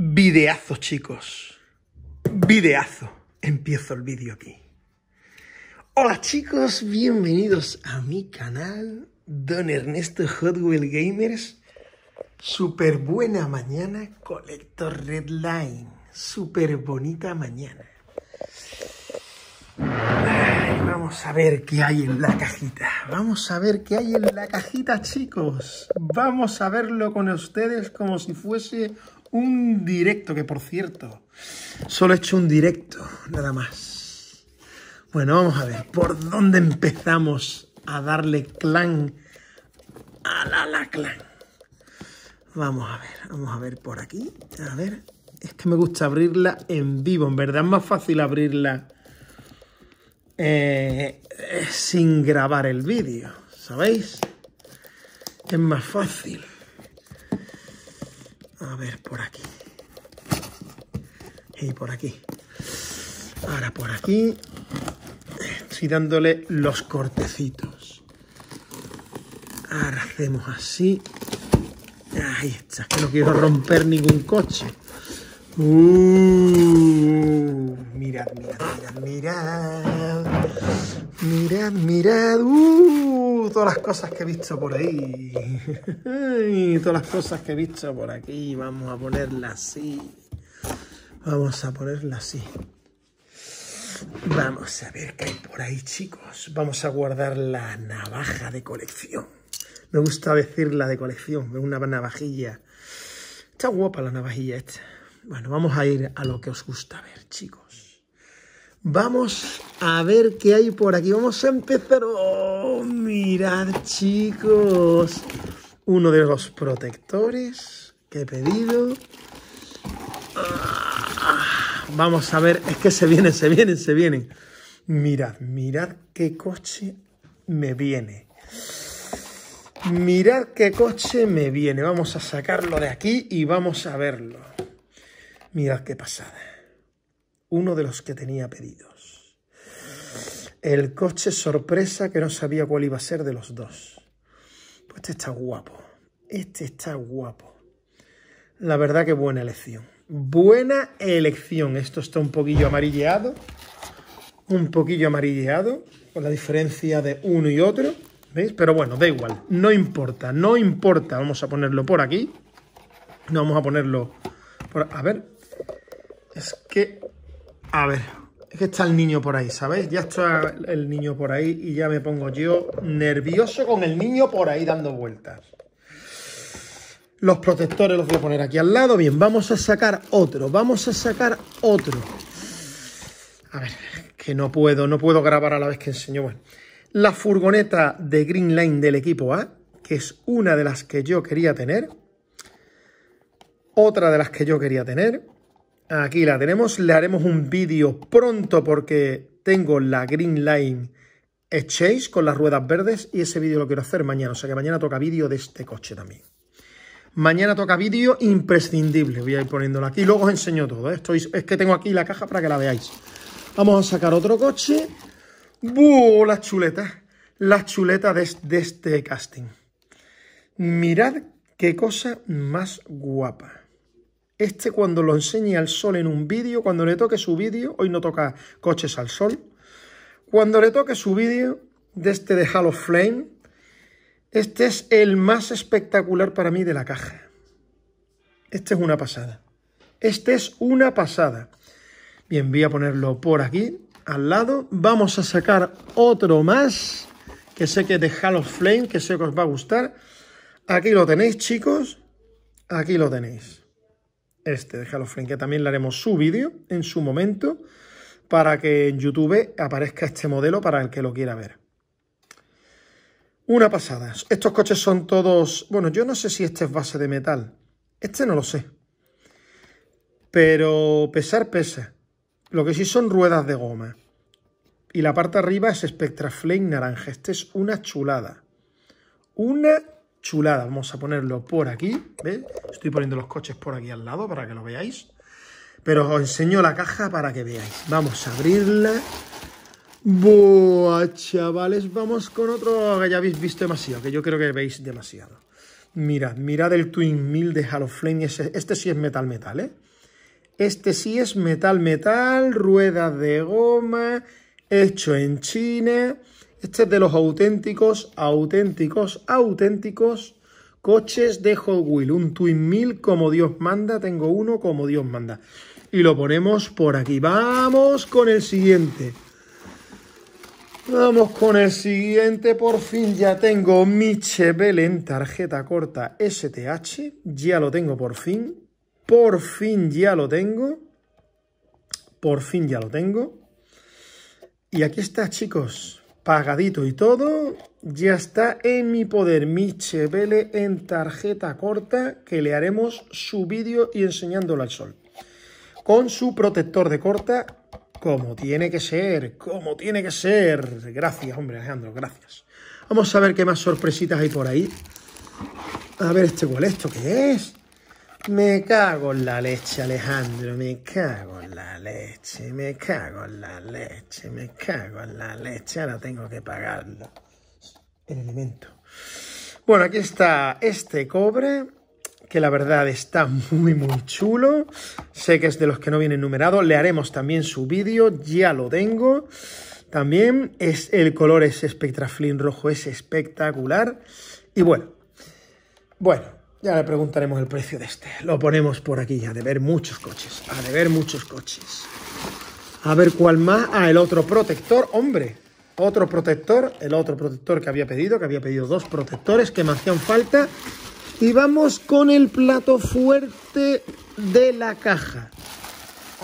Videazo, chicos. Videazo. Empiezo el vídeo aquí. Hola chicos, bienvenidos a mi canal Don Ernesto Hotwheel Gamers. Super buena mañana, Colector Redline. Super bonita mañana. vamos a ver qué hay en la cajita. Vamos a ver qué hay en la cajita, chicos. Vamos a verlo con ustedes como si fuese un directo, que por cierto, solo he hecho un directo, nada más. Bueno, vamos a ver, ¿por dónde empezamos a darle clan a la la clan? Vamos a ver, vamos a ver por aquí, a ver. Es que me gusta abrirla en vivo, en verdad es más fácil abrirla eh, eh, sin grabar el vídeo, ¿sabéis? Es más fácil. A ver, por aquí. Y por aquí. Ahora por aquí. Estoy dándole los cortecitos. Ahora hacemos así. Ahí está. Que no quiero romper ningún coche. Uh mirad, mirad, mirad, mirad, mirad, mirad, uh, todas las cosas que he visto por ahí, todas las cosas que he visto por aquí, vamos a ponerla así, vamos a ponerla así. Vamos a ver qué hay por ahí, chicos. Vamos a guardar la navaja de colección. Me gusta decirla de colección, es una navajilla. Está guapa la navajilla esta. Bueno, vamos a ir a lo que os gusta ver, chicos. Vamos a ver qué hay por aquí. Vamos a empezar. ¡Oh! Mirad, chicos. Uno de los protectores que he pedido. Ah, vamos a ver. Es que se vienen, se vienen, se vienen. Mirad, mirad qué coche me viene. Mirad qué coche me viene. Vamos a sacarlo de aquí y vamos a verlo. Mirad qué pasada. Uno de los que tenía pedidos. El coche sorpresa que no sabía cuál iba a ser de los dos. Pues este está guapo. Este está guapo. La verdad que buena elección. Buena elección. Esto está un poquillo amarilleado. Un poquillo amarilleado. Con la diferencia de uno y otro. ¿Veis? Pero bueno, da igual. No importa. No importa. Vamos a ponerlo por aquí. No vamos a ponerlo por... A ver, es que, a ver, es que está el niño por ahí, ¿sabes? Ya está el niño por ahí y ya me pongo yo nervioso con el niño por ahí dando vueltas. Los protectores los voy a poner aquí al lado. Bien, vamos a sacar otro, vamos a sacar otro. A ver, que no puedo, no puedo grabar a la vez que enseño. Bueno, la furgoneta de Green Line del equipo A, que es una de las que yo quería tener. Otra de las que yo quería tener Aquí la tenemos, le haremos un vídeo pronto porque tengo la Green Line Exchange con las ruedas verdes y ese vídeo lo quiero hacer mañana, o sea que mañana toca vídeo de este coche también. Mañana toca vídeo imprescindible, voy a ir poniéndolo aquí, luego os enseño todo, ¿eh? es que tengo aquí la caja para que la veáis. Vamos a sacar otro coche. ¡Buh! Las chuletas, las chuletas de este casting. Mirad qué cosa más guapa. Este cuando lo enseñe al sol en un vídeo, cuando le toque su vídeo, hoy no toca coches al sol, cuando le toque su vídeo de este de Halo Flame, este es el más espectacular para mí de la caja. Este es una pasada. Este es una pasada. Bien, voy a ponerlo por aquí, al lado. Vamos a sacar otro más, que sé que es de Hall of Flame, que sé que os va a gustar. Aquí lo tenéis, chicos. Aquí lo tenéis este déjalo, flank. que también le haremos su vídeo en su momento para que en YouTube aparezca este modelo para el que lo quiera ver. Una pasada. Estos coches son todos... Bueno, yo no sé si este es base de metal. Este no lo sé. Pero pesar pesa. Lo que sí son ruedas de goma. Y la parte arriba es Flame naranja. Este es una chulada. Una Vamos a ponerlo por aquí, Estoy poniendo los coches por aquí al lado para que lo veáis. Pero os enseño la caja para que veáis. Vamos a abrirla. Buah, chavales, vamos con otro que ya habéis visto demasiado, que yo creo que veis demasiado. Mirad, mirad el Twin Mill de Halo Flame. Este sí es metal metal, ¿eh? Este sí es metal metal, ruedas de goma, hecho en China. Este es de los auténticos, auténticos, auténticos coches de Hot Wheels. Un Twin 1000 como Dios manda. Tengo uno como Dios manda. Y lo ponemos por aquí. Vamos con el siguiente. Vamos con el siguiente. Por fin ya tengo mi Chevelle en tarjeta corta STH. Ya lo tengo por fin. Por fin ya lo tengo. Por fin ya lo tengo. Y aquí está, chicos pagadito y todo, ya está en mi poder mi en tarjeta corta que le haremos su vídeo y enseñándolo al sol. Con su protector de corta, como tiene que ser, como tiene que ser. Gracias, hombre, Alejandro, gracias. Vamos a ver qué más sorpresitas hay por ahí. A ver este cuál, ¿esto qué es? Me cago en la leche, Alejandro, me cago en la leche, me cago en la leche, me cago en la leche, ahora tengo que pagarlo. El elemento. Bueno, aquí está este cobre, que la verdad está muy, muy chulo. Sé que es de los que no vienen numerados, le haremos también su vídeo, ya lo tengo. También es el color es espectraflin rojo, es espectacular. Y bueno, bueno, ya le preguntaremos el precio de este. Lo ponemos por aquí, a de ver muchos coches, a de ver muchos coches. A ver cuál más. Ah, el otro protector, hombre. Otro protector, el otro protector que había pedido, que había pedido dos protectores que me hacían falta. Y vamos con el plato fuerte de la caja.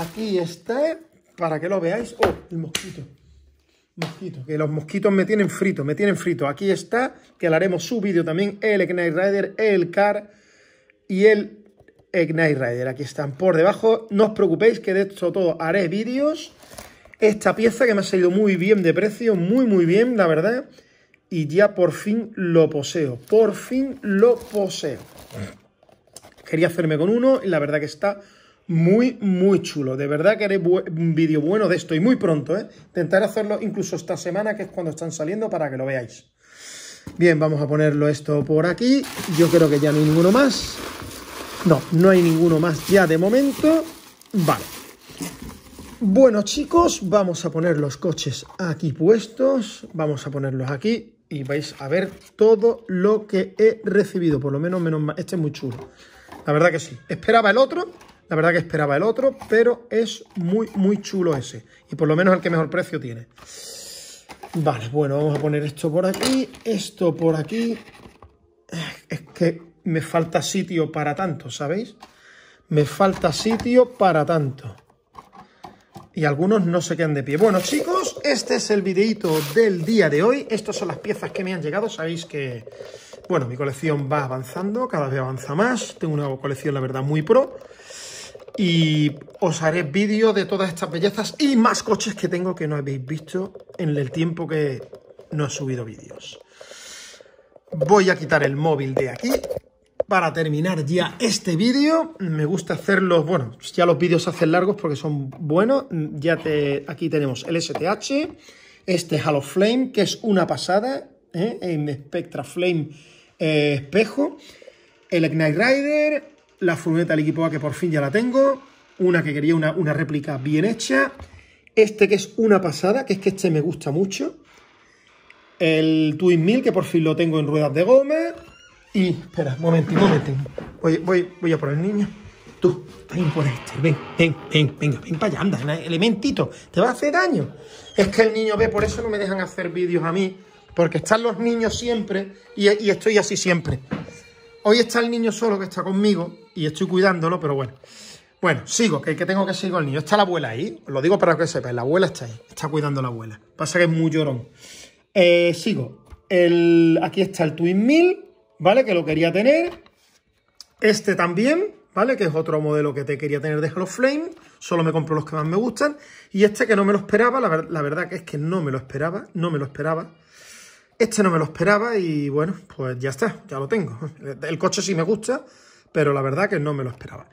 Aquí está, para que lo veáis. ¡Oh, el mosquito! Que los mosquitos me tienen frito, me tienen frito. Aquí está, que le haremos su vídeo también, el Knight Rider, el Car y el Knight Rider. Aquí están por debajo. No os preocupéis que de esto todo haré vídeos. Esta pieza que me ha salido muy bien de precio, muy muy bien, la verdad. Y ya por fin lo poseo, por fin lo poseo. Quería hacerme con uno y la verdad que está muy, muy chulo. De verdad que haré un vídeo bueno de esto y muy pronto, ¿eh? Intentaré hacerlo incluso esta semana, que es cuando están saliendo, para que lo veáis. Bien, vamos a ponerlo esto por aquí. Yo creo que ya no hay ninguno más. No, no hay ninguno más ya de momento. Vale. Bueno, chicos, vamos a poner los coches aquí puestos. Vamos a ponerlos aquí y vais a ver todo lo que he recibido. Por lo menos, menos mal. Este es muy chulo. La verdad que sí. Esperaba el otro, la verdad que esperaba el otro, pero es muy, muy chulo ese. Y por lo menos el que mejor precio tiene. Vale, bueno, vamos a poner esto por aquí, esto por aquí. Es que me falta sitio para tanto, ¿sabéis? Me falta sitio para tanto. Y algunos no se quedan de pie. Bueno, chicos, este es el videito del día de hoy. Estas son las piezas que me han llegado. Sabéis que, bueno, mi colección va avanzando, cada vez avanza más. Tengo una colección, la verdad, muy pro. Y os haré vídeo de todas estas bellezas y más coches que tengo que no habéis visto en el tiempo que no he subido vídeos. Voy a quitar el móvil de aquí para terminar ya este vídeo. Me gusta hacerlos, bueno, ya los vídeos se hacen largos porque son buenos. Ya te, aquí tenemos el STH, este Halo Flame, que es una pasada, ¿eh? en Spectra Flame eh, espejo, el Knight Rider, la furgoneta del equipo A que por fin ya la tengo, una que quería una, réplica bien hecha, este que es una pasada, que es que este me gusta mucho, el Twin Mill que por fin lo tengo en ruedas de goma y... Espera, un momentito, un voy, voy, a por el niño. Tú, ven por este, ven, ven, ven, venga, ven para allá, anda, elementito, te va a hacer daño. Es que el niño ve, por eso no me dejan hacer vídeos a mí, porque están los niños siempre y, y estoy así siempre. Hoy está el niño solo que está conmigo, y estoy cuidándolo, pero bueno. Bueno, sigo, que, que tengo que seguir con el niño. Está la abuela ahí, lo digo para que sepáis, la abuela está ahí, está cuidando a la abuela. Pasa que es muy llorón. Eh, sigo, el, aquí está el Twin Mill... ¿vale? Que lo quería tener. Este también, ¿vale? Que es otro modelo que te quería tener de Hello Flame. Solo me compro los que más me gustan. Y este que no me lo esperaba, la, verdad que es que no me lo esperaba, no me lo esperaba. Este no me lo esperaba y bueno, pues ya está, ya lo tengo. El coche sí me gusta, pero la verdad que no me lo esperaba.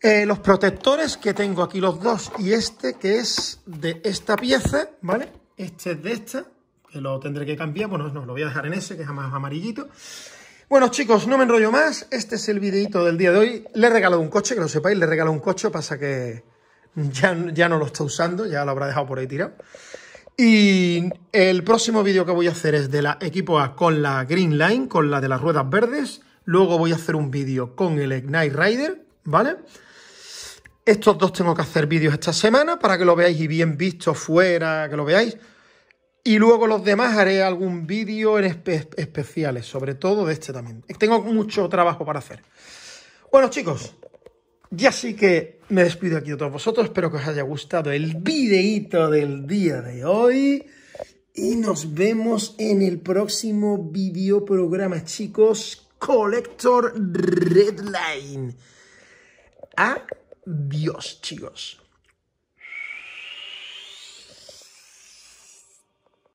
Eh, los protectores que tengo aquí, los dos, y este que es de esta pieza, ¿vale? Este es de esta, que lo tendré que cambiar, bueno, no, lo voy a dejar en ese, que es más amarillito. Bueno, chicos, no me enrollo más, este es el videito del día de hoy. Le he regalado un coche, que lo sepáis, le he regalado un coche, pasa que ya, ya no lo está usando, ya lo habrá dejado por ahí tirado. Y el próximo vídeo que voy a hacer es de la equipo A con la Green Line, con la de las ruedas verdes Luego voy a hacer un vídeo con el Ignite Rider, ¿vale? Estos dos tengo que hacer vídeos esta semana para que lo veáis y bien visto fuera, que lo veáis. Y luego los demás haré algún vídeo en especiales, sobre todo de este también. Tengo mucho trabajo para hacer. Bueno, chicos, ya sí que me despido aquí de todos vosotros. Espero que os haya gustado el videíto del día de hoy. Y nos vemos en el próximo videoprograma, chicos. Collector Redline. Adiós, chicos.